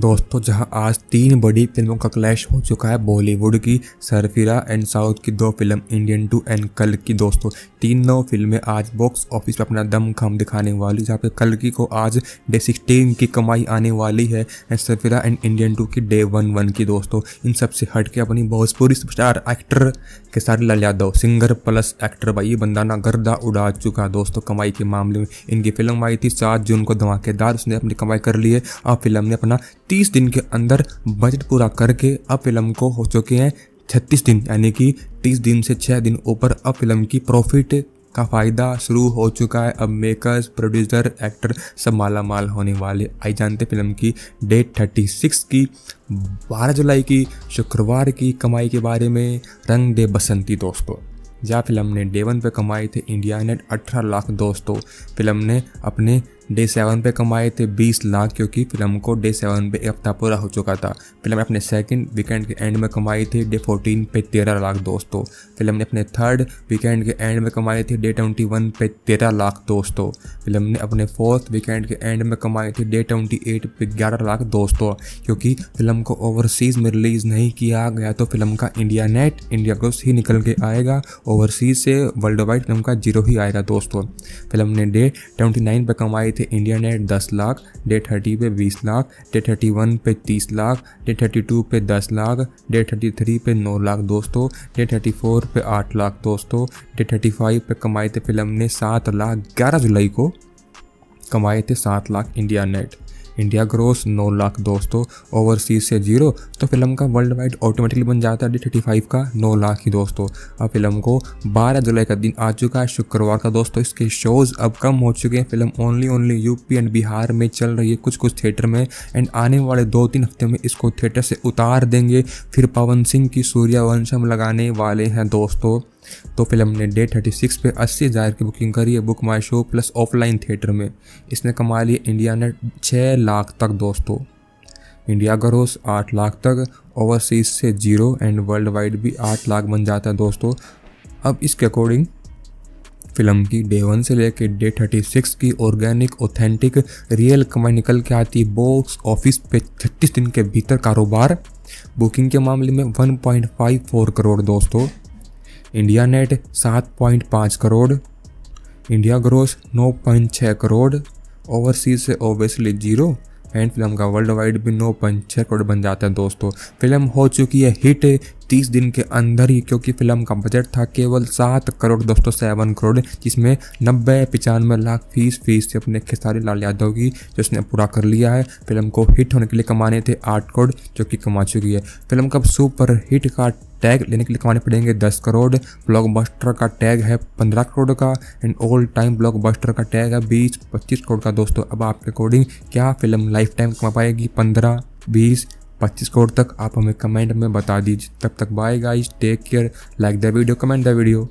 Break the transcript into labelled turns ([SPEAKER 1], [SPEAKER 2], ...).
[SPEAKER 1] दोस्तों जहां आज तीन बड़ी फिल्मों का क्लैश हो चुका है बॉलीवुड की सरफिरा एंड साउथ की दो फिल्म इंडियन टू एंड कल की दोस्तों तीन नौ फिल्में आज बॉक्स ऑफिस पर अपना दम खम दिखाने वाली जहाँ पे कल की को आज डे सिक्सटीन की कमाई आने वाली है and Sarfira and Indian two की डे वन वन की दोस्तों इन सबसे हट के अपनी भोजपुरी स्टार एक्टर के साथ लल यादव सिंगर प्लस एक्टर भाई ये बंदा ना गर्दा उड़ा चुका दोस्तों कमाई के मामले में इनकी फिल्म आई थी सात जून को धमाकेदार उसने अपनी कमाई कर ली है और फिल्म ने अपना तीस दिन के अंदर बजट पूरा करके अब फिल्म को हो चुके हैं छत्तीस दिन यानी कि तीस दिन से छः दिन ऊपर अब फिल्म की प्रॉफिट का फ़ायदा शुरू हो चुका है अब मेकर्स प्रोड्यूसर एक्टर सब माला माल होने वाले आई जानते फिल्म की डेट थर्टी सिक्स की बारह जुलाई की शुक्रवार की कमाई के बारे में रंग दे बसंती दोस्तों जहाँ फिल्म ने डे वन पर कमाए थे इंडिया नेट अठारह लाख दोस्तों फिल्म ने अपने डे सेवन पे कमाए थे 20 लाख क्योंकि फिल्म को डे सेवन पे एक हफ्ता पूरा हो चुका था फिल्म ने अपने सेकंड वीकेंड के एंड में कमाई थी डे 14 पे 13 लाख दोस्तों फिल्म ने अपने थर्ड वीकेंड के एंड में कमाई थी डे 21 पे 13 लाख दोस्तों फिल्म ने अपने फोर्थ वीकेंड के एंड में कमाई थी डे 28 पे 11 लाख दोस्तों क्योंकि फिल्म को ओवरसीज़ में रिलीज़ नहीं किया गया तो फिल्म का इंडिया नेट इंडिया ग्रोस ही निकल के आएगा ओवरसीज़ से वर्ल्ड वाइड फिल्म का जीरो ही आएगा दोस्तों फिल्म ने डे ट्वेंटी पे कमाई आई थी इंडिया नेट दस लाख डे थर्टी पे बीस लाख डे थर्टी वन पे तीस लाख डे थर्टी टू पे दस लाख डे थर्टी थ्री पे नौ लाख दोस्तों डे थर्टी फोर पे आठ लाख दोस्तों डे थर्टी फाइव पे कमाए थे फिल्म ने सात लाख ग्यारह जुलाई को कमाए थे सात lakh India net India gross नौ लाख दोस्तों ओवरसीज से जीरो तो फिल्म का वर्ल्ड वाइड ऑटोमेटिकली बन जाता है डी थर्टी फाइव का नौ लाख ही दोस्तों अब फिल्म को बारह जुलाई का दिन आ चुका है शुक्रवार का दोस्तों इसके शोज़ अब कम हो चुके हैं film only only UP and Bihar में चल रही है कुछ कुछ थिएटर में एंड आने वाले दो तीन हफ्ते में इसको थिएटर से उतार देंगे फिर पवन सिंह की सूर्यावंशम लगाने वाले हैं दोस्तों तो फिल्म ने डे थर्टी सिक्स पे अस्सी हज़ार की बुकिंग करी है BookMyShow plus offline theatre में इसने कमा लिया इंडिया ने छः लाख तक दोस्तों इंडिया का रोज आठ लाख तक ओवरसीज से जीरो एंड वर्ल्ड वाइड भी आठ लाख बन जाता है दोस्तों अब इसके अकॉर्डिंग फिल्म की डे वन से लेकर डे थर्टी सिक्स की ऑर्गेनिक ऑथेंटिक रियल कमाई निकल के आती है बॉक्स ऑफिस पे छत्तीस दिन के भीतर कारोबार बुकिंग के मामले में 1.54 करोड़ दोस्तों India net 7.5 crore India gross 9.6 crore overseas से ओबियसली जीरो एंड फिल्म का वर्ल्ड वाइड भी नौ पॉइंट छः करोड़ बन जाता है दोस्तों फिल्म हो चुकी है हिट तीस दिन के अंदर ही क्योंकि फिल्म का बजट था केवल सात करोड़ दोस्तों सेवन करोड़ जिसमें नब्बे पचानवे लाख फीस फीस से अपने खेसारी लाल यादव की जिसने पूरा कर लिया है फिल्म को हिट होने के लिए कमाने थे आठ करोड़ जो कि कमा चुकी है फिल्म का सुपर हिट का टैग लेने के लिए कमाने पड़ेंगे दस करोड़ ब्लॉकबस्टर का टैग है पंद्रह करोड़ का एंड ऑल टाइम ब्लॉकबस्टर का टैग है बीस पच्चीस करोड़ का दोस्तों अब आपके अकॉर्डिंग क्या फिल्म लाइफ टाइम कमा पाएगी पंद्रह बीस पच्चीस करोड़ तक आप हमें कमेंट में बता दीजिए तब तक bye guys take care like the video comment the video